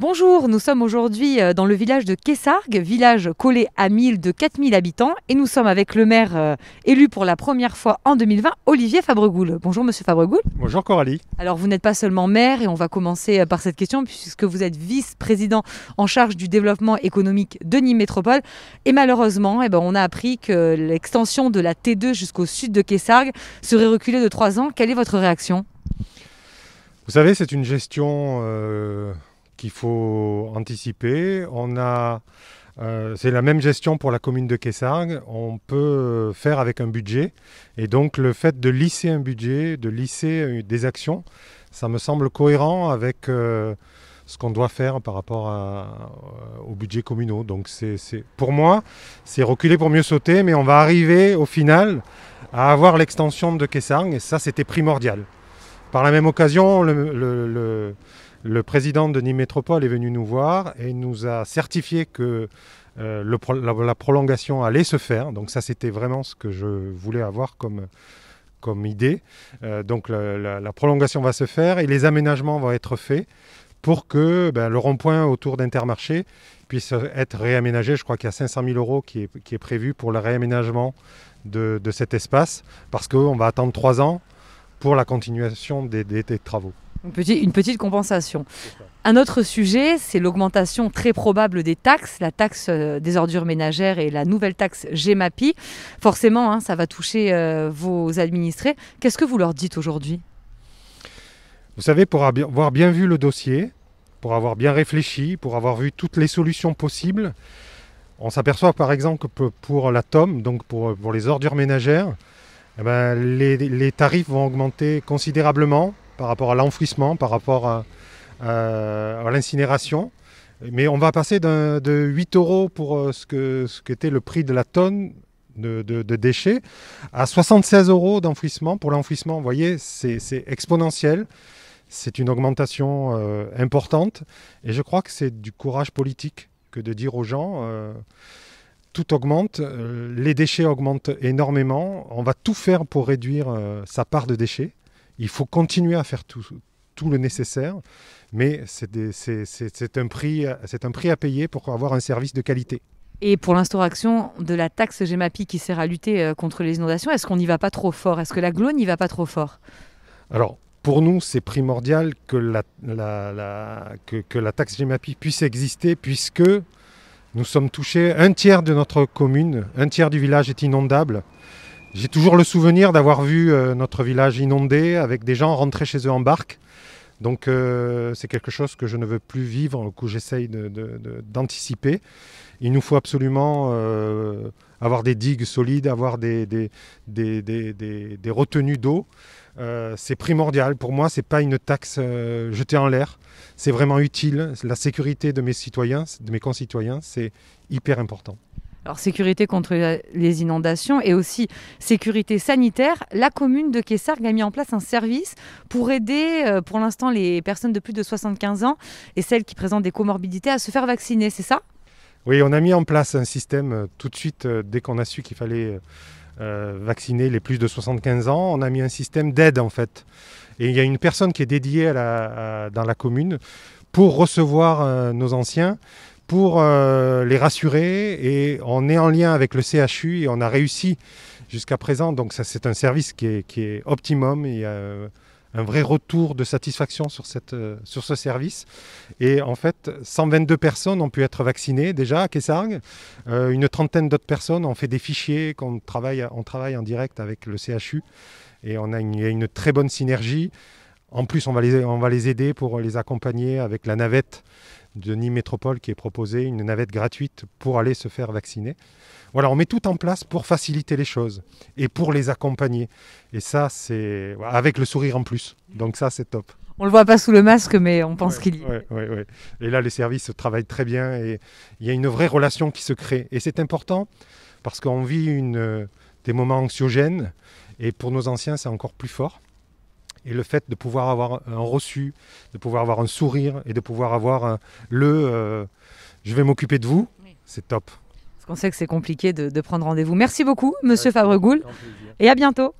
Bonjour, nous sommes aujourd'hui euh, dans le village de Kessargues, village collé à 1000 de 4000 habitants, et nous sommes avec le maire euh, élu pour la première fois en 2020, Olivier Fabregoul. Bonjour Monsieur Fabregoul. Bonjour Coralie. Alors vous n'êtes pas seulement maire, et on va commencer euh, par cette question, puisque vous êtes vice-président en charge du développement économique de Nîmes Métropole, et malheureusement, eh ben, on a appris que l'extension de la T2 jusqu'au sud de Kessargues serait reculée de trois ans. Quelle est votre réaction Vous savez, c'est une gestion qu'il faut anticiper. On a, euh, c'est la même gestion pour la commune de Caissargues. On peut faire avec un budget. Et donc le fait de lisser un budget, de lisser euh, des actions, ça me semble cohérent avec euh, ce qu'on doit faire par rapport aux budgets communaux. Donc c'est, pour moi, c'est reculer pour mieux sauter, mais on va arriver au final à avoir l'extension de Caissargues. Et ça, c'était primordial. Par la même occasion, le le président de Nîmes Métropole est venu nous voir et nous a certifié que euh, la, prolongation allait se faire. Donc ça, c'était vraiment ce que je voulais avoir comme, idée. Euh, donc la, prolongation va se faire et les aménagements vont être faits pour que ben, le rond-point autour d'Intermarché puisse être réaménagé. Je crois qu'il y a 500 000 euros qui est, prévu pour le réaménagement de, cet espace parce qu'on va attendre trois ans pour la continuation des travaux. Une petite, compensation. Un autre sujet, c'est l'augmentation très probable des taxes, la taxe euh, des ordures ménagères et la nouvelle taxe GEMAPI. Forcément, hein, ça va toucher euh, vos administrés. Qu'est-ce que vous leur dites aujourd'hui Vous savez, pour avoir bien vu le dossier, pour avoir bien réfléchi, pour avoir vu toutes les solutions possibles, on s'aperçoit par exemple que pour la TOM, donc pour, les ordures ménagères, eh ben, les, tarifs vont augmenter considérablement par rapport à l'enfouissement, par rapport à, l'incinération. Mais on va passer de 8 euros pour euh, ce qu'était ce le prix de la tonne de, déchets à 76 euros d'enfouissement. Pour l'enfouissement, vous voyez, c'est exponentiel. C'est une augmentation euh, importante. Et je crois que c'est du courage politique que de dire aux gens, euh, tout augmente, les déchets augmentent énormément, on va tout faire pour réduire sa part de déchets. Il faut continuer à faire tout, le nécessaire, mais c'est un, prix, à payer pour avoir un service de qualité. Et pour l'instauration de la taxe GEMAPI qui sert à lutter euh, contre les inondations, est-ce qu'on n'y va pas trop fort Est-ce que la GLO n'y va pas trop fort Alors, pour nous, c'est primordial que la, que, la taxe GEMAPI puisse exister, puisque nous sommes touchés, un tiers de notre commune, un tiers du village est inondable. J'ai toujours le souvenir d'avoir vu euh, notre village inondé avec des gens rentrés chez eux en barque. Donc euh, c'est quelque chose que je ne veux plus vivre, que j'essaye d'anticiper. Il nous faut absolument euh, avoir des digues solides, avoir des, des, retenues d'eau. c'est primordial. Pour moi, ce n'est pas une taxe jetée en l'air. C'est vraiment utile. La sécurité de mes citoyens, de mes concitoyens, c'est hyper important. Alors sécurité contre les inondations et aussi sécurité sanitaire, la commune de Quessargue a mis en place un service pour aider euh, pour l'instant les personnes de plus de 75 ans et celles qui présentent des comorbidités à se faire vacciner, c'est ça Oui, on a mis en place un système euh, tout de suite euh, dès qu'on a su qu'il fallait vacciner les plus de 75 ans, on a mis un système d'aide en fait. Et il y a une personne qui est dédiée dans la commune pour recevoir nos anciens pour euh, les rassurer et on est en lien avec le CHU et on a réussi jusqu'à présent. Donc ça c'est un service qui est, qui est optimum. Il y a euh, un vrai retour de satisfaction sur, cette, euh, sur ce service. Et en fait, 122 personnes ont pu être vaccinées déjà à Kessargues. une trentaine d'autres personnes ont fait des fichiers qu'on travaille, on travaille en direct avec le CHU. Et on a une, il y a une très bonne synergie. En plus, on va, les, on va les aider pour les accompagner avec la navette de Nîmes Métropole qui est proposé une navette gratuite pour aller se faire vacciner. Voilà, on met tout en place pour faciliter les choses et pour les accompagner. Et ça, c'est avec le sourire en plus. Donc ça, c'est top. On le voit pas sous le masque, mais on pense qu'il y Oui, oui, et là, les services travaillent très bien et il y a une vraie relation qui se crée. Et c'est important parce qu'on vit euh, des moments anxiogènes et pour nos anciens, c'est encore plus fort. Et le fait de pouvoir avoir un reçu, de pouvoir avoir un sourire et de pouvoir avoir le euh, je vais m'occuper de vous, c'est top. Parce qu'on sait que c'est compliqué de, prendre rendez-vous. Merci beaucoup, monsieur Fabregoul. Et À bientôt.